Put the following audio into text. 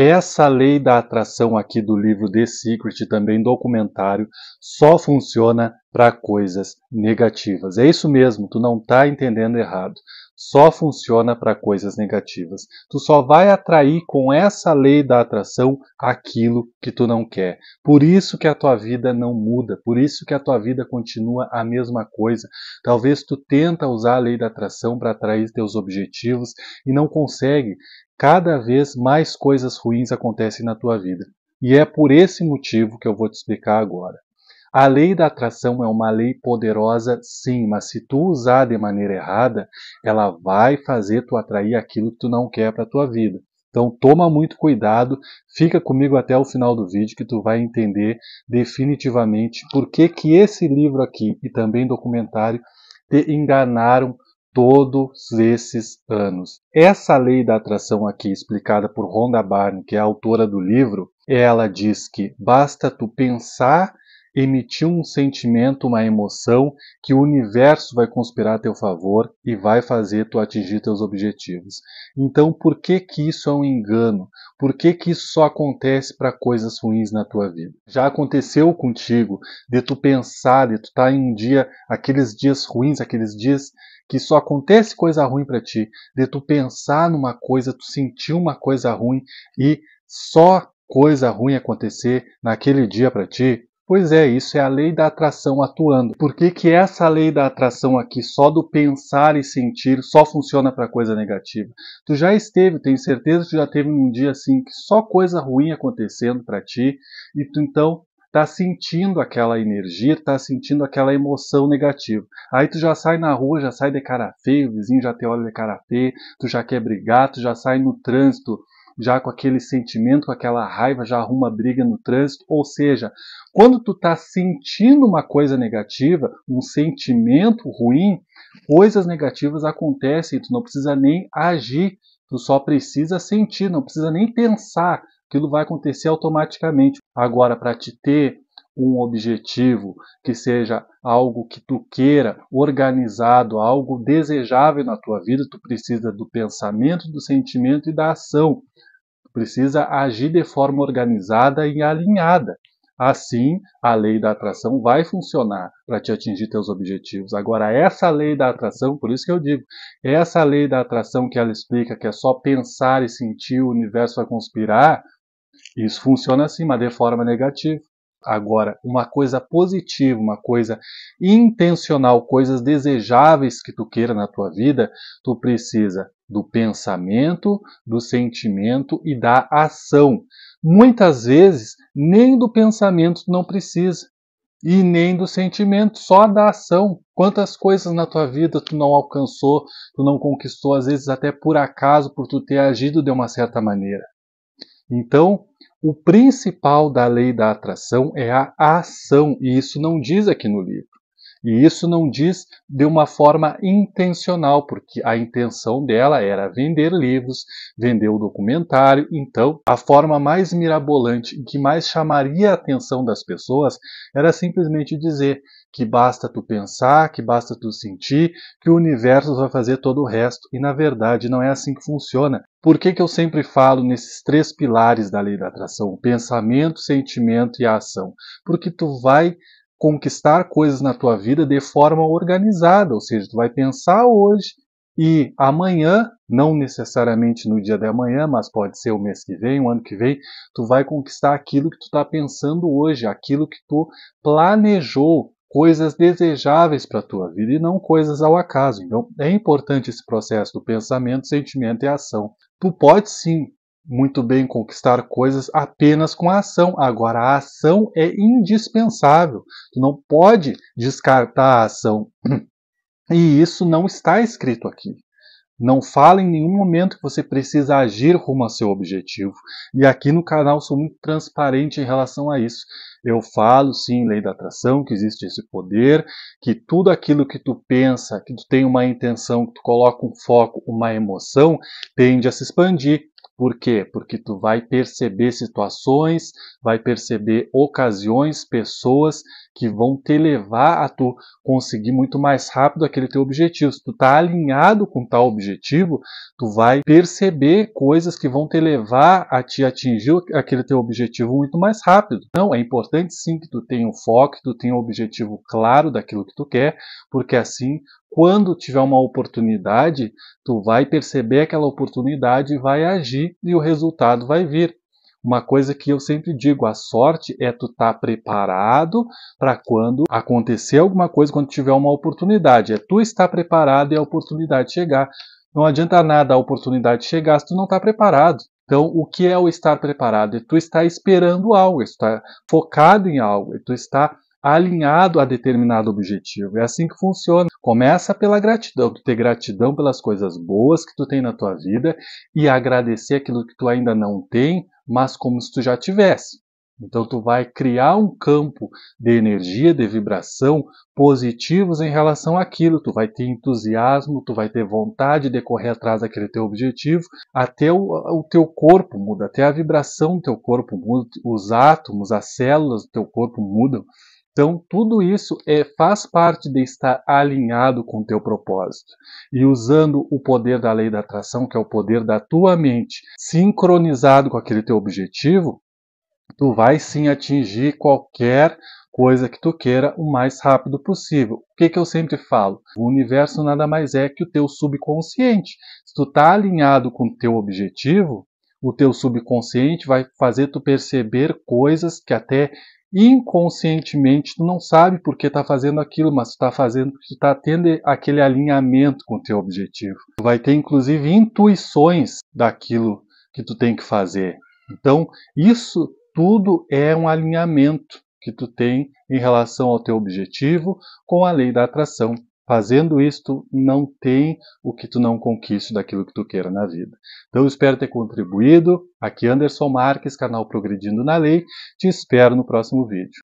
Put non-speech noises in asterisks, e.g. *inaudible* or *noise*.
Essa lei da atração aqui do livro The Secret, também documentário, só funciona para coisas negativas. É isso mesmo, tu não está entendendo errado. Só funciona para coisas negativas. Tu só vai atrair com essa lei da atração aquilo que tu não quer. Por isso que a tua vida não muda, por isso que a tua vida continua a mesma coisa. Talvez tu tenta usar a lei da atração para atrair teus objetivos e não consegue cada vez mais coisas ruins acontecem na tua vida. E é por esse motivo que eu vou te explicar agora. A lei da atração é uma lei poderosa, sim, mas se tu usar de maneira errada, ela vai fazer tu atrair aquilo que tu não quer para tua vida. Então toma muito cuidado, fica comigo até o final do vídeo que tu vai entender definitivamente por que que esse livro aqui e também documentário te enganaram todos esses anos. Essa lei da atração aqui, explicada por Rhonda Byrne, que é a autora do livro, ela diz que basta tu pensar emitiu um sentimento, uma emoção que o universo vai conspirar a teu favor e vai fazer tu atingir teus objetivos. Então, por que que isso é um engano? Por que que isso só acontece para coisas ruins na tua vida? Já aconteceu contigo de tu pensar, de tu estar tá em um dia, aqueles dias ruins, aqueles dias que só acontece coisa ruim para ti, de tu pensar numa coisa, tu sentir uma coisa ruim e só coisa ruim acontecer naquele dia para ti? Pois é, isso é a lei da atração atuando. Por que, que essa lei da atração aqui, só do pensar e sentir, só funciona para coisa negativa? Tu já esteve, tenho certeza que tu já teve um dia assim que só coisa ruim acontecendo para ti e tu então tá sentindo aquela energia, tá sentindo aquela emoção negativa. Aí tu já sai na rua, já sai de cara feia, o vizinho já te olha de cara feia, tu já quer brigar, tu já sai no trânsito já com aquele sentimento, com aquela raiva, já arruma briga no trânsito. Ou seja, quando tu está sentindo uma coisa negativa, um sentimento ruim, coisas negativas acontecem, tu não precisa nem agir, tu só precisa sentir, não precisa nem pensar, aquilo vai acontecer automaticamente. Agora, para te ter um objetivo, que seja algo que tu queira, organizado, algo desejável na tua vida, tu precisa do pensamento, do sentimento e da ação precisa agir de forma organizada e alinhada. Assim, a lei da atração vai funcionar para te atingir teus objetivos. Agora, essa lei da atração, por isso que eu digo, essa lei da atração que ela explica que é só pensar e sentir o universo vai conspirar, isso funciona assim, mas de forma negativa. Agora, uma coisa positiva, uma coisa intencional, coisas desejáveis que tu queira na tua vida, tu precisa do pensamento, do sentimento e da ação. Muitas vezes, nem do pensamento não precisa, e nem do sentimento, só da ação. Quantas coisas na tua vida tu não alcançou, tu não conquistou, às vezes até por acaso, por tu ter agido de uma certa maneira. Então, o principal da lei da atração é a ação, e isso não diz aqui no livro. E isso não diz de uma forma intencional, porque a intenção dela era vender livros, vender o documentário. Então, a forma mais mirabolante e que mais chamaria a atenção das pessoas era simplesmente dizer que basta tu pensar, que basta tu sentir, que o universo vai fazer todo o resto. E na verdade não é assim que funciona. Por que, que eu sempre falo nesses três pilares da lei da atração? O pensamento, sentimento e a ação. Porque tu vai conquistar coisas na tua vida de forma organizada, ou seja, tu vai pensar hoje e amanhã, não necessariamente no dia de amanhã, mas pode ser o mês que vem, o ano que vem, tu vai conquistar aquilo que tu está pensando hoje, aquilo que tu planejou, coisas desejáveis para a tua vida e não coisas ao acaso. Então, é importante esse processo do pensamento, sentimento e ação. Tu pode sim muito bem conquistar coisas apenas com a ação. Agora, a ação é indispensável. Tu não pode descartar a ação. *clears throat* E isso não está escrito aqui. Não fala em nenhum momento que você precisa agir rumo ao seu objetivo. E aqui no canal sou muito transparente em relação a isso. Eu falo sim, lei da atração, que existe esse poder, que tudo aquilo que tu pensa, que tu tem uma intenção, que tu coloca um foco, uma emoção, tende a se expandir, por quê? Porque tu vai perceber situações, vai perceber ocasiões, pessoas que vão te levar a tu conseguir muito mais rápido aquele teu objetivo. Se tu tá alinhado com tal objetivo, tu vai perceber coisas que vão te levar a te atingir aquele teu objetivo muito mais rápido. Então, é importante sim que tu tenha um foco, que tu tenha um objetivo claro daquilo que tu quer, porque assim, quando tiver uma oportunidade, tu vai perceber aquela oportunidade e vai agir e o resultado vai vir. Uma coisa que eu sempre digo, a sorte é tu estar tá preparado para quando acontecer alguma coisa, quando tiver uma oportunidade. É tu estar preparado e a oportunidade chegar. Não adianta nada a oportunidade chegar se tu não está preparado. Então, o que é o estar preparado? É tu estar esperando algo, é tu estar focado em algo, é tu estar alinhado a determinado objetivo. É assim que funciona. Começa pela gratidão, tu ter gratidão pelas coisas boas que tu tem na tua vida e agradecer aquilo que tu ainda não tem mas como se tu já tivesse. Então tu vai criar um campo de energia, de vibração positivos em relação àquilo. Tu vai ter entusiasmo, tu vai ter vontade de correr atrás daquele teu objetivo, até o, o teu corpo muda, até a vibração do teu corpo muda, os átomos, as células do teu corpo mudam. Então, tudo isso é, faz parte de estar alinhado com o teu propósito. E usando o poder da lei da atração, que é o poder da tua mente, sincronizado com aquele teu objetivo, tu vai sim atingir qualquer coisa que tu queira o mais rápido possível. O que, que eu sempre falo? O universo nada mais é que o teu subconsciente. Se tu tá alinhado com o teu objetivo, o teu subconsciente vai fazer tu perceber coisas que até inconscientemente tu não sabe por que está fazendo aquilo, mas tu está fazendo porque tu está tendo aquele alinhamento com o teu objetivo. Tu vai ter inclusive intuições daquilo que tu tem que fazer. Então, isso tudo é um alinhamento que tu tem em relação ao teu objetivo com a lei da atração. Fazendo isto, não tem o que tu não conquiste daquilo que tu queira na vida. Então, espero ter contribuído. Aqui Anderson Marques, canal Progredindo na Lei. Te espero no próximo vídeo.